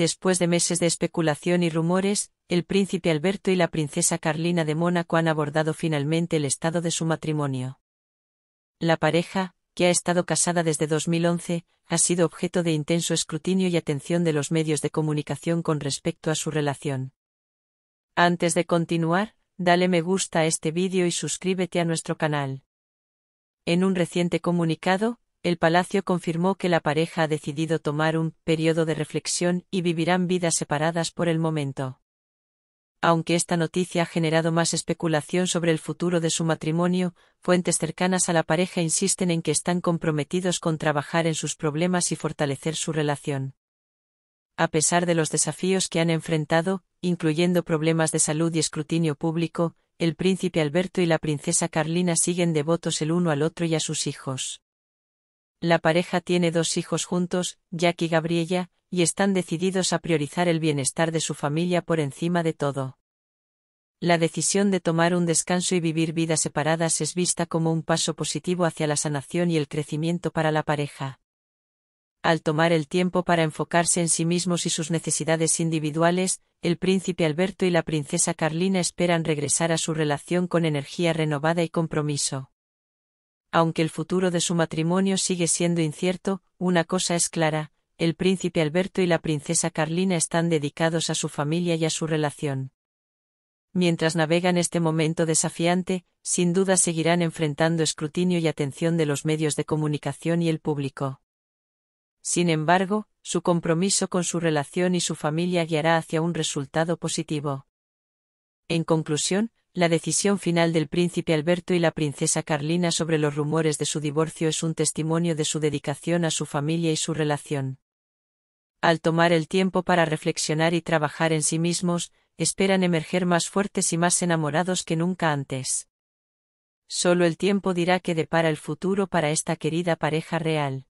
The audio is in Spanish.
después de meses de especulación y rumores, el príncipe Alberto y la princesa Carlina de Mónaco han abordado finalmente el estado de su matrimonio. La pareja, que ha estado casada desde 2011, ha sido objeto de intenso escrutinio y atención de los medios de comunicación con respecto a su relación. Antes de continuar, dale me gusta a este vídeo y suscríbete a nuestro canal. En un reciente comunicado, el palacio confirmó que la pareja ha decidido tomar un periodo de reflexión y vivirán vidas separadas por el momento. Aunque esta noticia ha generado más especulación sobre el futuro de su matrimonio, fuentes cercanas a la pareja insisten en que están comprometidos con trabajar en sus problemas y fortalecer su relación. A pesar de los desafíos que han enfrentado, incluyendo problemas de salud y escrutinio público, el príncipe Alberto y la princesa Carlina siguen devotos el uno al otro y a sus hijos. La pareja tiene dos hijos juntos, Jack y Gabriella, y están decididos a priorizar el bienestar de su familia por encima de todo. La decisión de tomar un descanso y vivir vidas separadas es vista como un paso positivo hacia la sanación y el crecimiento para la pareja. Al tomar el tiempo para enfocarse en sí mismos y sus necesidades individuales, el príncipe Alberto y la princesa Carlina esperan regresar a su relación con energía renovada y compromiso. Aunque el futuro de su matrimonio sigue siendo incierto, una cosa es clara, el príncipe Alberto y la princesa Carlina están dedicados a su familia y a su relación. Mientras navegan este momento desafiante, sin duda seguirán enfrentando escrutinio y atención de los medios de comunicación y el público. Sin embargo, su compromiso con su relación y su familia guiará hacia un resultado positivo. En conclusión, la decisión final del príncipe Alberto y la princesa Carlina sobre los rumores de su divorcio es un testimonio de su dedicación a su familia y su relación. Al tomar el tiempo para reflexionar y trabajar en sí mismos, esperan emerger más fuertes y más enamorados que nunca antes. Solo el tiempo dirá que depara el futuro para esta querida pareja real.